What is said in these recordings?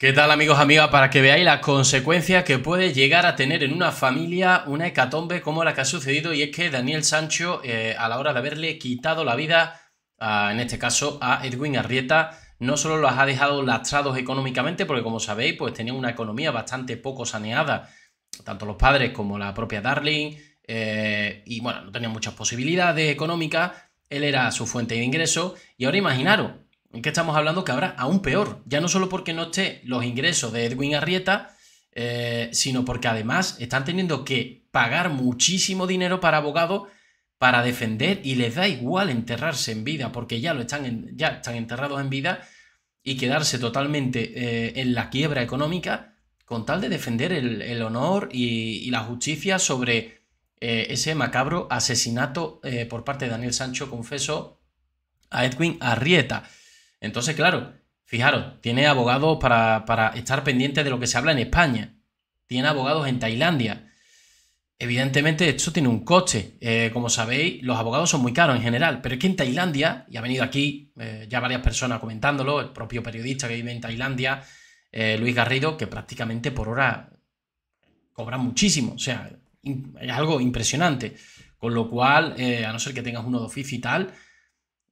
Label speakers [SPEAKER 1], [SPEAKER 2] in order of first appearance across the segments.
[SPEAKER 1] ¿Qué tal amigos, amigas? Para que veáis las consecuencias que puede llegar a tener en una familia una hecatombe como la que ha sucedido y es que Daniel Sancho, eh, a la hora de haberle quitado la vida, en este caso a Edwin Arrieta, no solo los ha dejado lastrados económicamente, porque como sabéis, pues tenían una economía bastante poco saneada, tanto los padres como la propia Darling, eh, y bueno, no tenían muchas posibilidades económicas, él era su fuente de ingreso, y ahora imaginaros, en qué estamos hablando que habrá aún peor, ya no solo porque no esté los ingresos de Edwin Arrieta, eh, sino porque además están teniendo que pagar muchísimo dinero para abogados para defender y les da igual enterrarse en vida, porque ya, lo están, ya están enterrados en vida y quedarse totalmente eh, en la quiebra económica con tal de defender el, honor y, la justicia sobre eh, ese macabro asesinato por parte de Daniel Sancho, confeso, a Edwin Arrieta. Entonces, claro, fijaros, tiene abogados para, para estar pendientes de lo que se habla en España. Tiene abogados en Tailandia. Evidentemente, esto tiene un coste. Eh, como sabéis, los abogados son muy caros en general, pero es que en Tailandia, y ha venido aquí eh, ya varias personas comentándolo, el propio periodista que vive en Tailandia, eh, Luis Garrido, que prácticamente por hora cobra muchísimo. O sea, es algo impresionante. Con lo cual, a no ser que tengas uno de oficio y tal,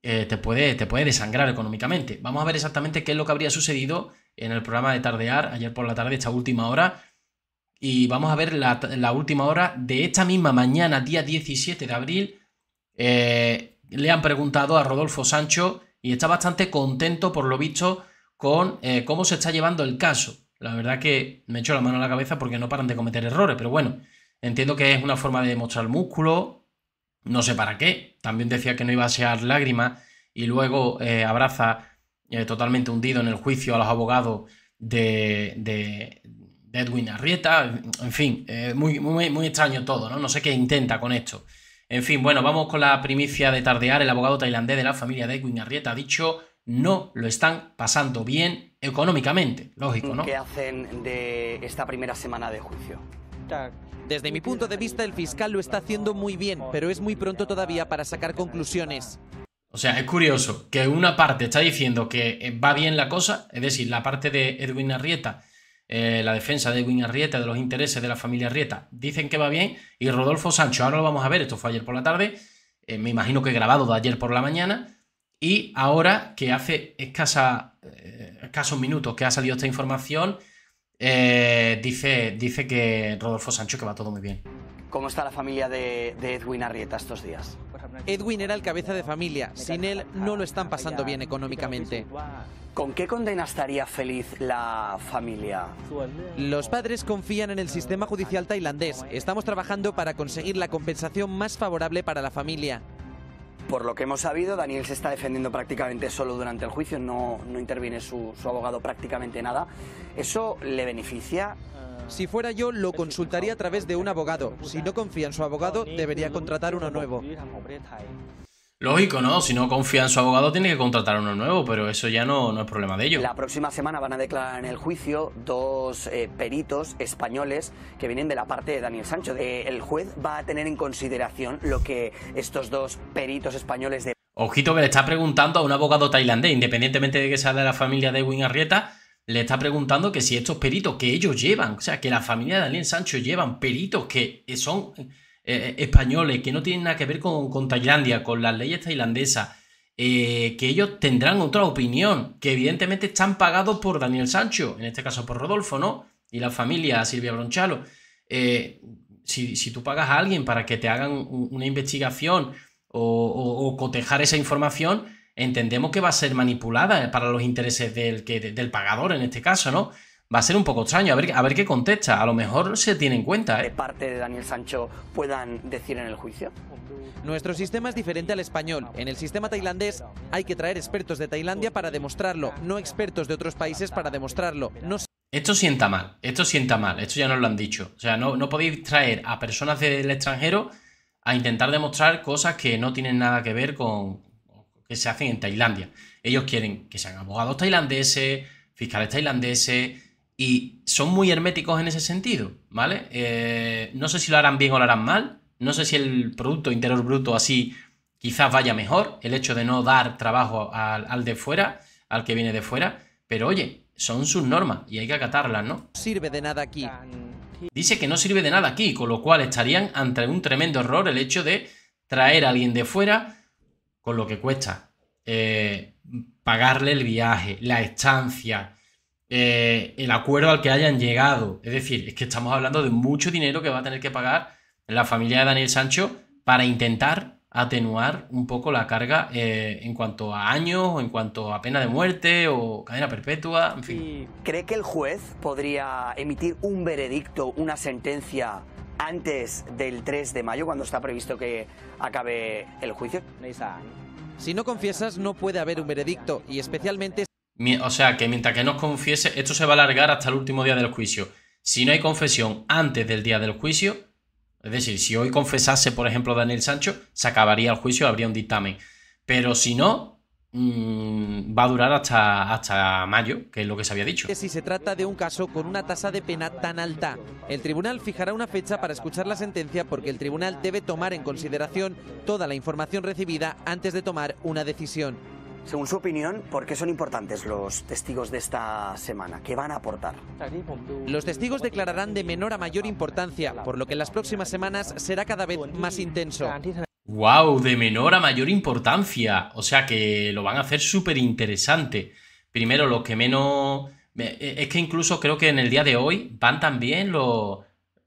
[SPEAKER 1] eh, te, puede, te puede desangrar económicamente. Vamos a ver exactamente qué es lo que habría sucedido en el programa de Tardear ayer por la tarde, esta última hora. Y vamos a ver la, última hora de esta misma mañana, día 17 de abril. Eh, le han preguntado a Rodolfo Sancho y está bastante contento, por lo visto, con eh, cómo se está llevando el caso. La verdad que me echo la mano a la cabeza porque no paran de cometer errores, pero bueno, entiendo que es una forma de demostrar músculo, no sé para qué, también decía que no iba a ser lágrima y luego eh, abraza eh, totalmente hundido en el juicio a los abogados de, Edwin Arrieta, en fin, eh, muy, muy, muy extraño todo, ¿no? No sé qué intenta con esto. En fin, bueno, vamos con la primicia de tardear. El abogado tailandés de la familia de Edwin Arrieta ha dicho no lo están pasando bien económicamente, lógico, ¿no?
[SPEAKER 2] ¿Qué hacen de esta primera semana de juicio? Desde mi punto de vista, el fiscal lo está haciendo muy bien, pero es muy pronto todavía para sacar conclusiones.
[SPEAKER 1] O sea, es curioso que una parte está diciendo que eh, va bien la cosa, es decir, la parte de Edwin Arrieta, eh, la defensa de Edwin Arrieta, de los intereses de la familia Arrieta, dicen que va bien, y Rodolfo Sancho, ahora lo vamos a ver, esto fue ayer por la tarde, eh, me imagino que grabado de ayer por la mañana, y ahora que hace escasa, escasos minutos que ha salido esta información, eh, dice, que Rodolfo Sancho que va todo muy
[SPEAKER 2] bien.
[SPEAKER 3] ¿Cómo está la familia de, de, Edwin Arrieta estos días? Edwin era el cabeza de
[SPEAKER 2] familia. Sin él no lo están pasando bien económicamente. ¿Con qué condena estaría feliz la familia? Los padres confían en el sistema judicial tailandés. Estamos trabajando para conseguir la compensación más favorable para la familia. Por lo que hemos
[SPEAKER 3] sabido, Daniel se está defendiendo prácticamente solo durante el juicio, no, no interviene su, su abogado prácticamente
[SPEAKER 2] nada. ¿Eso le beneficia? Si fuera yo, lo consultaría a través de un abogado. Si no confía en su abogado, debería contratar uno nuevo. Lógico, ¿no?
[SPEAKER 1] Si no confía en su abogado, tiene que contratar a uno nuevo, pero eso ya no, no es problema de ellos. La
[SPEAKER 2] próxima semana van
[SPEAKER 3] a declarar en el juicio dos eh, peritos españoles que vienen de la parte de Daniel Sancho. el juez va a tener en consideración lo que estos dos peritos españoles de.
[SPEAKER 1] Ojito que le está preguntando a un abogado tailandés, independientemente de que sea de la familia de Win Arrieta, le está preguntando que si estos peritos que ellos llevan, o sea, que la familia de Daniel Sancho llevan peritos que son eh, eh, españoles, que no tienen nada que ver con, con Tailandia, con las leyes tailandesas, eh, que ellos tendrán otra opinión, que evidentemente están pagados por Daniel Sancho, en este caso por Rodolfo, ¿no? Y la familia Silvia Bronchalo. si, tú pagas a alguien para que te hagan una investigación o, o, cotejar esa información, entendemos que va a ser manipulada para los intereses del, que, del pagador en este caso, ¿no? va a ser un poco extraño. A ver, a ver qué contesta. A lo mejor se tiene en cuenta. ¿eh? parte de
[SPEAKER 3] Daniel Sancho puedan decir en el juicio.
[SPEAKER 2] Nuestro sistema es diferente al español. En el sistema tailandés hay que traer expertos de Tailandia para demostrarlo, no expertos de otros países para demostrarlo.
[SPEAKER 1] esto sienta mal, esto sienta mal, esto ya nos lo han dicho. O sea, no, no podéis traer a personas del extranjero a intentar demostrar cosas que no tienen nada que ver con que se hacen en Tailandia. Ellos quieren que sean abogados tailandeses, fiscales tailandeses, y son muy herméticos en ese sentido, ¿vale? Eh, no sé si lo harán bien o lo harán mal, no sé si el Producto Interior Bruto así quizás vaya mejor, el hecho de no dar trabajo al, de fuera, al que viene de fuera, pero oye, son sus normas y hay que acatarlas, ¿no? Sirve de nada aquí. Dice que no sirve de nada aquí, con lo cual estarían ante un tremendo error el hecho de traer a alguien de fuera con lo que cuesta. Eh, pagarle el viaje, la estancia, eh, el acuerdo al que hayan llegado. Es decir, es que estamos hablando de mucho dinero que va a tener que pagar la familia de Daniel Sancho para intentar atenuar un poco la carga eh, en cuanto a años o en cuanto a pena de muerte
[SPEAKER 3] o cadena perpetua, en fin. ¿Cree que el juez podría emitir un veredicto, una sentencia antes del 3 de mayo, cuando está previsto que acabe el juicio?
[SPEAKER 2] Si no confiesas, no puede haber un veredicto y especialmente o sea, que mientras que no confiese,
[SPEAKER 1] esto se va a alargar hasta el último día del juicio. Si no hay confesión antes del día del juicio, es decir, si hoy confesase, por ejemplo, Daniel Sancho, se acabaría el juicio, habría un dictamen. Pero si no, mm, va a durar hasta, hasta mayo, que es lo que se había dicho.
[SPEAKER 2] Si se trata de un caso con una tasa de pena tan alta, el tribunal fijará una fecha para escuchar la sentencia porque el tribunal debe tomar en consideración toda la información recibida antes de tomar una decisión.
[SPEAKER 3] Según su opinión, ¿por qué son importantes los testigos de esta semana?
[SPEAKER 2] ¿Qué van a aportar? Los testigos declararán de menor a mayor importancia, por lo que en las próximas semanas será cada vez más intenso.
[SPEAKER 1] ¡Wow! De menor a mayor importancia. O sea que lo van a hacer súper interesante. Primero, lo que menos... E, es que incluso creo que en el día de hoy van también los...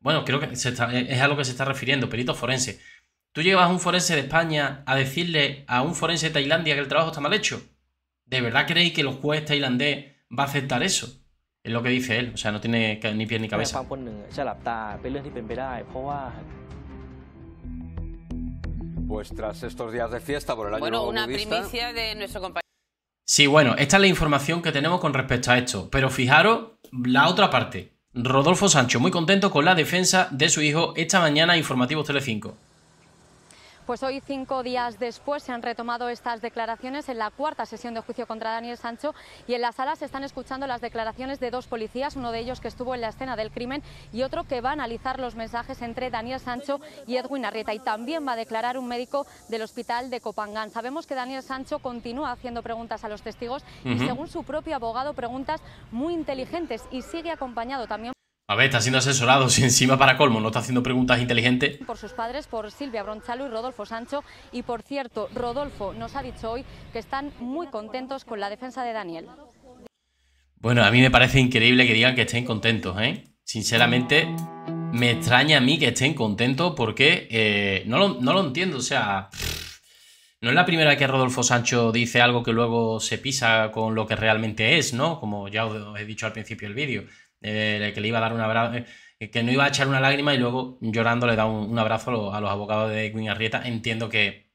[SPEAKER 1] Bueno, creo que es a lo que se está refiriendo, perito forense. Tú llevas a un forense de España a decirle a un forense de Tailandia que el trabajo está mal hecho. ¿De verdad creéis que los jueces tailandés va a aceptar eso? Es lo que dice él, o sea, no tiene ni pie ni cabeza. Pues tras estos días de fiesta bueno, una primicia
[SPEAKER 2] de nuestro compañero.
[SPEAKER 1] Sí, bueno, esta es la información que tenemos con respecto a esto. Pero fijaros la otra parte. Rodolfo Sancho, muy contento con la defensa de su hijo esta mañana Informativos Telecinco.
[SPEAKER 2] Pues hoy, cinco días después, se han retomado estas declaraciones en la cuarta sesión de juicio contra Daniel Sancho y en la sala se están escuchando las declaraciones de dos policías, uno de ellos que estuvo en la escena del crimen y otro que va a analizar los mensajes entre Daniel Sancho y Edwin Arrieta. Y también va a declarar un médico del hospital de Copangán. Sabemos que Daniel Sancho continúa haciendo preguntas a los testigos y, según su propio abogado, preguntas muy inteligentes y sigue acompañado también
[SPEAKER 1] a ver, está siendo asesorado encima para colmo no está haciendo preguntas inteligentes.
[SPEAKER 2] Por sus padres, por Silvia Bronchalo y Rodolfo Sancho. Y por cierto, Rodolfo nos ha dicho hoy que están muy contentos con la defensa de Daniel.
[SPEAKER 1] Bueno, a mí me parece increíble que digan que estén contentos, ¿eh? Sinceramente, me extraña a mí que estén contentos porque eh, no, lo, no, lo, entiendo, o sea... No es la primera vez que Rodolfo Sancho dice algo que luego se pisa con lo que realmente es, ¿no? Como ya os he dicho al principio del vídeo. Eh, que le iba a dar un abrazo, eh, que no iba a echar una lágrima y luego llorando le da un, abrazo a los, abogados de Edwin Arrieta. Entiendo que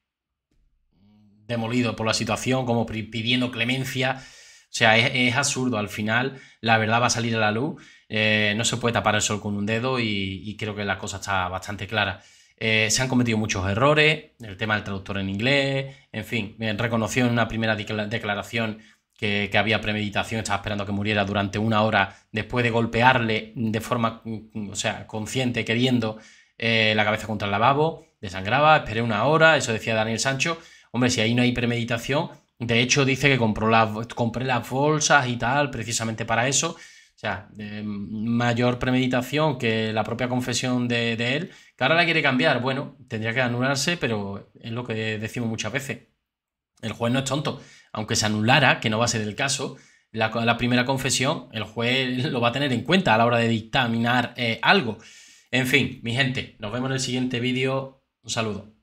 [SPEAKER 1] mm, demolido por la situación, como pidiendo clemencia. O sea, es, absurdo. Al final, la verdad va a salir a la luz. Eh, no se puede tapar el sol con un dedo y, creo que la cosa está bastante clara. se han cometido muchos errores, el tema del traductor en inglés, en fin, reconoció en una primera declaración que, había premeditación, estaba esperando que muriera durante una hora después de golpearle de forma, mm, o sea, consciente, queriendo eh, la cabeza contra el lavabo, desangraba, esperé una hora, eso decía Daniel Sancho. Hombre, si ahí no hay premeditación, de hecho dice que compró las, compré las bolsas y tal, precisamente para eso. O sea, eh, mayor premeditación que la propia confesión de, de él, que ahora la quiere cambiar. Bueno, tendría que anularse, pero es lo que decimos muchas veces el juez no es tonto. Aunque se anulara, que no va a ser el caso, la, primera confesión, el juez lo va a tener en cuenta a la hora de dictaminar eh, algo. En fin, mi gente, nos vemos en el siguiente vídeo. Un saludo.